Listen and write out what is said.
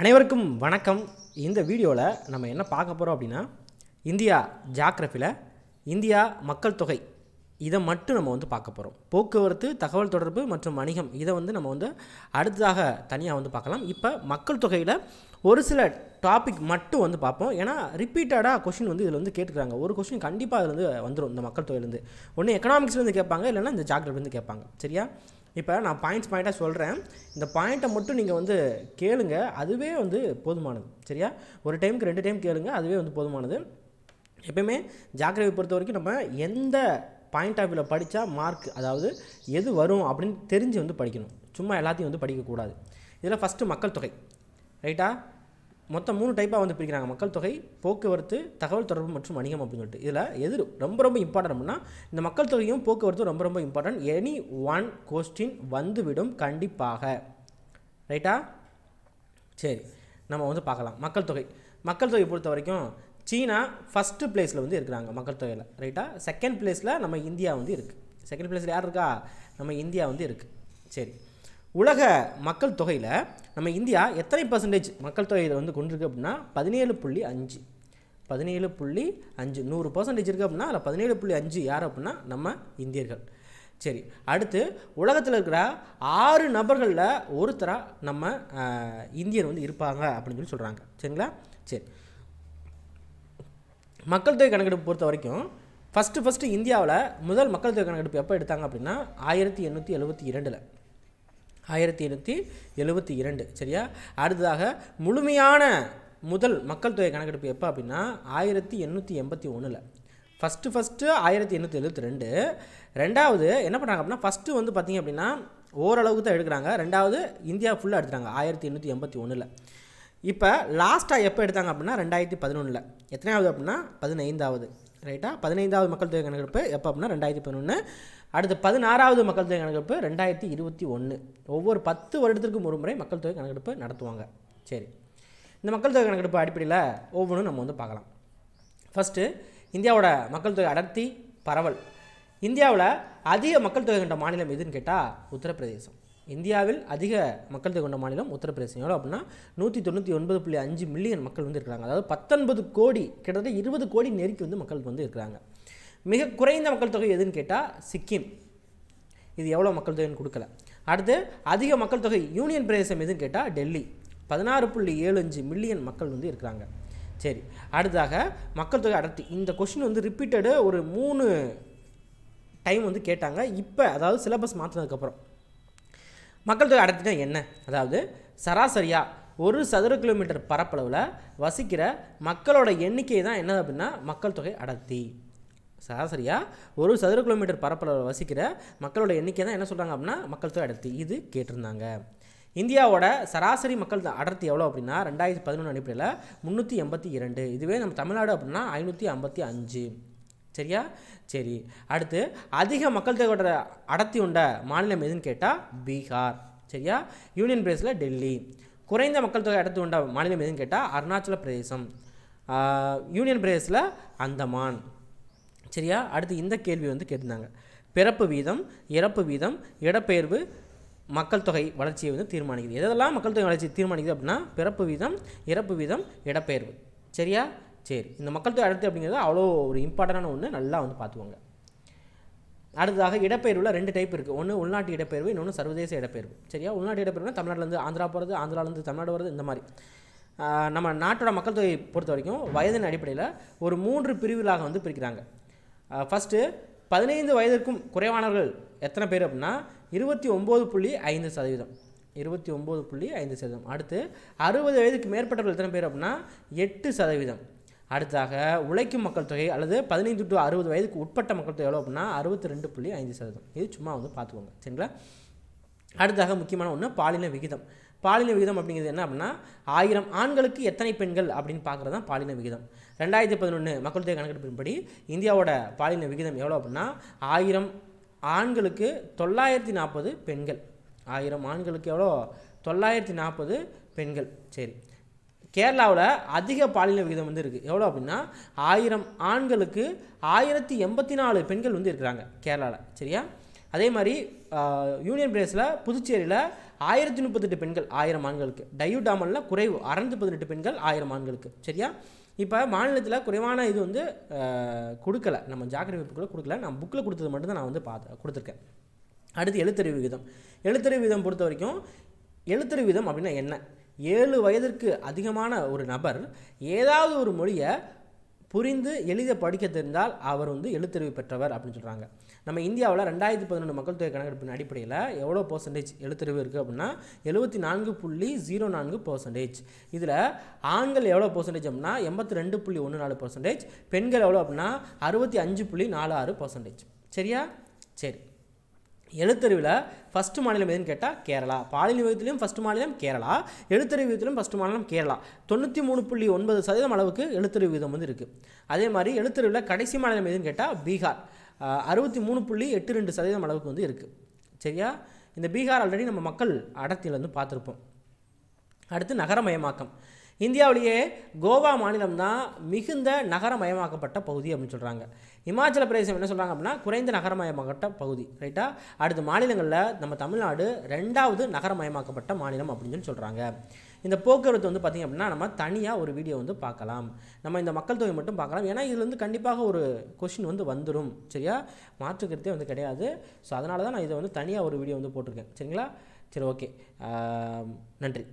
அனைவருக்கும் வணக்கம் இந்த வீடியோவில் நம்ம என்ன பார்க்க போகிறோம் அப்படின்னா இந்தியா ஜாக்ரஃபியில் இந்தியா மக்கள் தொகை இதை மட்டும் நம்ம வந்து பார்க்க போகிறோம் போக்குவரத்து தகவல் தொடர்பு மற்றும் வணிகம் இதை வந்து நம்ம வந்து அடுத்ததாக தனியாக வந்து பார்க்கலாம் இப்போ மக்கள் தொகையில் ஒரு சில டாபிக் மட்டும் வந்து பார்ப்போம் ஏன்னா ரிப்பீட்டடாக கொஷின் வந்து இதில் வந்து கேட்டுக்கிறாங்க ஒரு கொஷின் கண்டிப்பாக அதில் வந்து வந்துடும் இந்த மக்கள் தொகையிலேருந்து ஒன்று எக்கனாமிக்ஸ்லேருந்து கேட்பாங்க இல்லைன்னா இந்த ஜாக்ரஃபிலேருந்து கேட்பாங்க சரியா இப்போ நான் பாயிண்ட்ஸ் பாயிண்ட்டாக சொல்கிறேன் இந்த பாயிண்ட்டை மட்டும் நீங்கள் வந்து கேளுங்க அதுவே வந்து போதுமானது சரியா ஒரு டைமுக்கு ரெண்டு டைம் கேளுங்க அதுவே வந்து போதுமானது எப்பயுமே ஜாக்கிரதை பொறுத்த வரைக்கும் நம்ம எந்த பாயிண்ட் ஆஃப் வியூவில் படித்தா மார்க் அதாவது எது வரும் அப்படின்னு தெரிஞ்சு வந்து படிக்கணும் சும்மா எல்லாத்தையும் வந்து படிக்கக்கூடாது இதில் ஃபஸ்ட்டு மக்கள் தொகை ரைட்டா மொத்தம் மூணு டைப்பாக வந்து பிரிக்கிறாங்க மக்கள் தொகை போக்குவரத்து தகவல் தொடர்பு மற்றும் வணிகம் அப்படின்னு சொல்லிட்டு இதில் எது ரொம்ப ரொம்ப இம்பார்ட்டன்ட் அப்படின்னா இந்த மக்கள் தொகையும் போக்குவரத்தும் ரொம்ப ரொம்ப இம்பார்ட்டன்ட் எனி ஒன் கொஸ்டின் வந்துவிடும் கண்டிப்பாக ரைட்டா சரி நம்ம வந்து பார்க்கலாம் மக்கள் தொகை மக்கள் தொகை பொறுத்த வரைக்கும் சீனா ஃபஸ்ட்டு பிளேஸில் வந்து இருக்கிறாங்க மக்கள் தொகையில் ரைட்டாக செகண்ட் பிளேஸில் நம்ம இந்தியா வந்து இருக்குது செகண்ட் பிளேஸில் யார் இருக்கா நம்ம இந்தியா வந்து இருக்குது சரி உலக மக்கள் தொகையில் நம்ம இந்தியா எத்தனை பர்சன்டேஜ் மக்கள் தொகையில் வந்து கொண்டிருக்கு அப்படின்னா பதினேழு புள்ளி அஞ்சு பதினேழு புள்ளி அஞ்சு நூறு பர்சன்டேஜ் இருக்குது அப்படின்னா அதில் பதினேழு புள்ளி அஞ்சு யார் அப்படின்னா நம்ம இந்தியர்கள் சரி அடுத்து உலகத்தில் இருக்கிற ஆறு நபர்களில் ஒருத்தராக நம்ம இந்தியர் வந்து இருப்பாங்க அப்படின்னு சொல்லி சொல்கிறாங்க சரிங்களா சரி மக்கள் தொகை கணக்கெடுப்பு பொறுத்த வரைக்கும் ஃபஸ்ட்டு ஃபஸ்ட்டு இந்தியாவில் முதல் மக்கள் தொகை கணக்கெடுப்பு எப்போ எடுத்தாங்க அப்படின்னா ஆயிரத்தி எண்ணூற்றி எழுபத்தி இரண்டில் ஆயிரத்தி எண்ணூற்றி எழுபத்தி இரண்டு சரியா அடுத்ததாக முழுமையான முதல் மக்கள் தொகை கணக்கெடுப்பு எப்போ அப்படின்னா ஆயிரத்தி எண்ணூற்றி எண்பத்தி ஒன்றில் ஃபஸ்ட்டு ஃபஸ்ட்டு ஆயிரத்தி எண்ணூற்றி எழுபத்தி ரெண்டு ரெண்டாவது என்ன பண்ணுறாங்க அப்படின்னா ஃபஸ்ட்டு வந்து பார்த்திங்க அப்படின்னா ஓரளவுக்கு தான் எடுக்கிறாங்க ரெண்டாவது இந்தியா ஃபுல்லாக எடுத்துகிறாங்க ஆயிரத்தி எண்ணூற்றி எண்பத்தி ஒன்றில் இப்போ லாஸ்ட்டாக எப்போ எடுத்தாங்க அப்படின்னா ரெண்டாயிரத்தி பதினொன்றில் எத்தனையாவது அப்படின்னா பதினைந்தாவது ரைட்டாக பதினைந்தாவது மக்கள் தொகை கணக்கெடுப்பு எப்போ அப்படின்னா ரெண்டாயிரத்தி பதினொன்று அடுத்து பதினாறாவது மக்கள் தொகை கணக்கெடுப்பு ரெண்டாயிரத்தி இருபத்தி ஒன்று ஒவ்வொரு பத்து வருடத்திற்கும் ஒரு முறை மக்கள் தொகை கணக்கெடுப்பு நடத்துவாங்க சரி இந்த மக்கள் தொகை கணக்கெடுப்பு அடிப்படையில் ஒவ்வொன்றும் நம்ம வந்து பார்க்கலாம் ஃபஸ்ட்டு இந்தியாவோட மக்கள் தொகை அடர்த்தி பரவல் இந்தியாவில் அதிக மக்கள் தொகை கொண்ட மாநிலம் எதுன்னு கேட்டால் உத்தரப்பிரதேசம் இந்தியாவில் அதிக மக்கள் தொகை கொண்ட மாநிலம் உத்தரப்பிரதேசம் எவ்வளோ அப்படின்னா நூற்றி தொண்ணூற்றி ஒன்பது புள்ளி அஞ்சு மில்லியன் மக்கள் வந்து இருக்கிறாங்க அதாவது பத்தொன்பது கோடி கிட்டத்தட்ட இருபது கோடி நெருக்கி வந்து மக்கள் வந்து இருக்கிறாங்க மிக குறைந்த மக்கள் தொகை எதுன்னு கேட்டால் சிக்கிம் இது எவ்வளோ மக்கள் தொகைன்னு கொடுக்கல அடுத்து அதிக மக்கள் தொகை யூனியன் பிரதேசம் எதுன்னு கேட்டால் டெல்லி பதினாறு புள்ளி ஏழு அஞ்சு மில்லியன் மக்கள் வந்து இருக்கிறாங்க சரி அடுத்ததாக மக்கள் தொகை அடர்த்தி இந்த கொஷின் வந்து ரிப்பீட்டடு ஒரு மூணு டைம் வந்து கேட்டாங்க இப்போ அதாவது சிலபஸ் மாற்றினதுக்கப்புறம் மக்கள் தொகை அடர்த்தினா என்ன அதாவது சராசரியாக ஒரு சதுர கிலோமீட்டர் பரப்பளவில் வசிக்கிற மக்களோட எண்ணிக்கை தான் என்ன அப்படின்னா மக்கள் தொகை அடர்த்தி சராசரியாக ஒரு சதுர கிலோமீட்டர் பரப்பளவில் வசிக்கிற மக்களோட எண்ணிக்கை தான் என்ன சொல்கிறாங்க அப்படின்னா மக்கள் தொகை அடர்த்தி இது கேட்டிருந்தாங்க இந்தியாவோட சராசரி மக்கள் அடர்த்தி எவ்வளோ அப்படின்னா ரெண்டாயிரத்தி பதினொன்று அடிப்படையில் முந்நூற்றி எண்பத்தி இரண்டு இதுவே நம்ம தமிழ்நாடு அப்படின்னா ஐநூற்றி ஐம்பத்தி அஞ்சு சரியா சரி அடுத்து அதிக மக்கள் தொகையோட அடர்த்தி உண்ட மாநிலம் எதுன்னு கேட்டால் பீகார் சரியா யூனியன் பிரதேசில் டெல்லி குறைந்த மக்கள் தொகை அடர்த்தி உண்ட மாநிலம் எதுன்னு கேட்டால் அருணாச்சல பிரதேசம் யூனியன் பிரதேசில் அந்தமான் சரியா அடுத்து இந்த கேள்வி வந்து கேட்டிருந்தாங்க பிறப்பு வீதம் இறப்பு வீதம் இடப்பெயர்வு மக்கள் தொகை வளர்ச்சியை வந்து தீர்மானிக்குது எதெல்லாம் மக்கள் தொகை வளர்ச்சி தீர்மானிக்குது அப்படின்னா பிறப்பு வீதம் இறப்பு வீதம் இடப்பெயர்வு சரியா சரி இந்த மக்கள் தொகை அடுத்து அப்படிங்கிறது அவ்வளோ ஒரு இம்பார்ட்டண்டான ஒன்று நல்லா வந்து பார்த்துக்கோங்க அடுத்ததாக இடப்பெயர்வில் ரெண்டு டைப் இருக்குது ஒன்று உள்நாட்டு இடப்பெயர்வு இன்னொன்று சர்வதேச இடப்பெயர்வு சரியா உள்நாட்டு இடப்பெயர்வுனா தமிழ்நாட்டிலேருந்து ஆந்திரா போகிறது ஆந்திராலேருந்து தமிழ்நாடு வருது இந்த மாதிரி நம்ம நாட்டோட மக்கள் தொகையை பொறுத்த வரைக்கும் வயதின் அடிப்படையில் ஒரு மூன்று பிரிவுகளாக வந்து பிரிக்கிறாங்க ஃபஸ்ட்டு பதினைந்து வயதிற்கும் குறைவானவர்கள் எத்தனை பேர் அப்படின்னா இருபத்தி ஒம்பது புள்ளி ஐந்து சதவீதம் இருபத்தி ஒம்பது புள்ளி ஐந்து சதவீதம் அடுத்து அறுபது வயதுக்கு மேற்பட்டவர்கள் எத்தனை பேர் அப்படின்னா எட்டு சதவீதம் அடுத்ததாக உழைக்கும் மக்கள் தொகை அல்லது பதினைந்து டு அறுபது வயதுக்கு உட்பட்ட மக்கள் தொகை எவ்வளோ அப்படின்னா அறுபத்தி ரெண்டு புள்ளி ஐந்து சதவீதம் இது சும்மா வந்து பார்த்துக்கோங்க சரிங்களா அடுத்ததாக முக்கியமான ஒன்று பாலின விகிதம் பாலின விகிதம் அப்படிங்கிறது என்ன அப்படின்னா ஆயிரம் ஆண்களுக்கு எத்தனை பெண்கள் அப்படின்னு பார்க்குறது தான் பாலின விகிதம் ரெண்டாயிரத்தி பதினொன்று மக்கள் தொகை கணக்கெடுப்பின்படி இந்தியாவோட பாலின விகிதம் எவ்வளோ அப்படின்னா ஆயிரம் ஆண்களுக்கு தொள்ளாயிரத்தி நாற்பது பெண்கள் ஆயிரம் ஆண்களுக்கு எவ்வளோ தொள்ளாயிரத்தி நாற்பது பெண்கள் சரி கேரளாவில் அதிக பாலின விகிதம் வந்து இருக்குது எவ்வளோ அப்படின்னா ஆயிரம் ஆண்களுக்கு ஆயிரத்தி எண்பத்தி நாலு பெண்கள் வந்து இருக்கிறாங்க கேரளாவில் சரியா அதே மாதிரி யூனியன் பிரதேசில் புதுச்சேரியில் ஆயிரத்தி முப்பத்தெட்டு பெண்கள் ஆயிரம் ஆண்களுக்கு டையூ டாமனில் குறைவு அறநூற்றி பதினெட்டு பெண்கள் ஆயிரம் ஆண்களுக்கு சரியா இப்போ மாநிலத்தில் குறைவான இது வந்து கொடுக்கல நம்ம ஜாக்கிரதை புக்கில் கொடுக்கல நான் புக்கில் கொடுத்தது மட்டும்தான் நான் வந்து பார்த்து கொடுத்துருக்கேன் அடுத்து எழுத்தறிவு விகிதம் எழுத்தறிவு விகிதம் பொறுத்த வரைக்கும் எழுத்தறிவு விதம் அப்படின்னா என்ன ஏழு வயதிற்கு அதிகமான ஒரு நபர் ஏதாவது ஒரு மொழியை புரிந்து எளித படிக்க தெரிந்தால் அவர் வந்து எழுத்தறிவு பெற்றவர் அப்படின்னு சொல்கிறாங்க நம்ம இந்தியாவில் ரெண்டாயிரத்தி பதினொன்று மக்கள் தொகை கணக்கெடுப்பின் அடிப்படையில் எவ்வளோ பர்சன்டேஜ் எழுத்தறிவு இருக்குது அப்படின்னா எழுபத்தி நான்கு புள்ளி ஜீரோ நான்கு பர்சன்டேஜ் இதில் ஆண்கள் எவ்வளோ பர்சன்டேஜ் அப்படின்னா எண்பத்தி ரெண்டு புள்ளி ஒன்று நாலு பர்சன்டேஜ் பெண்கள் எவ்வளோ அப்படின்னா அறுபத்தி அஞ்சு புள்ளி நாலு ஆறு பர்சன்டேஜ் சரியா சரி எழுத்தறிவில் ஃபஸ்ட்டு மாநிலம் எதுன்னு கேட்டால் கேரளா பாலியல் விகிதத்திலையும் ஃபஸ்ட்டு மாநிலம் கேரளா எழுத்தறிவு விகிதத்திலும் ஃபஸ்ட்டு மாநிலம் கேரளா தொண்ணூற்றி மூணு புள்ளி ஒன்பது சதவீதம் அளவுக்கு எழுத்தறிவு விகிதம் வந்து இருக்குது அதே மாதிரி எழுத்தறிவில் கடைசி மாநிலம் எதுன்னு கேட்டால் பீகார் அறுபத்தி மூணு புள்ளி எட்டு ரெண்டு சதவீதம் அளவுக்கு வந்து இருக்குது சரியா இந்த பீகார் ஆல்ரெடி நம்ம மக்கள் அடர்த்தியில் வந்து பார்த்துருப்போம் அடுத்து நகரமயமாக்கம் இந்தியாவிலேயே கோவா மாநிலம் தான் மிகுந்த நகரமயமாக்கப்பட்ட பகுதி அப்படின்னு சொல்கிறாங்க இமாச்சல பிரதேசம் என்ன சொல்கிறாங்க அப்படின்னா குறைந்த நகரமயமாக்கப்பட்ட பகுதி ரைட்டா அடுத்த மாநிலங்களில் நம்ம தமிழ்நாடு ரெண்டாவது நகரமயமாக்கப்பட்ட மாநிலம் அப்படின்னு சொல்லி சொல்கிறாங்க இந்த போக்குவரத்து வந்து பார்த்திங்க அப்படின்னா நம்ம தனியாக ஒரு வீடியோ வந்து பார்க்கலாம் நம்ம இந்த மக்கள் தொகை மட்டும் பார்க்கலாம் ஏன்னா இதில் வந்து கண்டிப்பாக ஒரு கொஷின் வந்து வந்துடும் சரியா மாற்றுக்கிறதே வந்து கிடையாது ஸோ அதனால தான் நான் இதை வந்து தனியாக ஒரு வீடியோ வந்து போட்டிருக்கேன் சரிங்களா சரி ஓகே நன்றி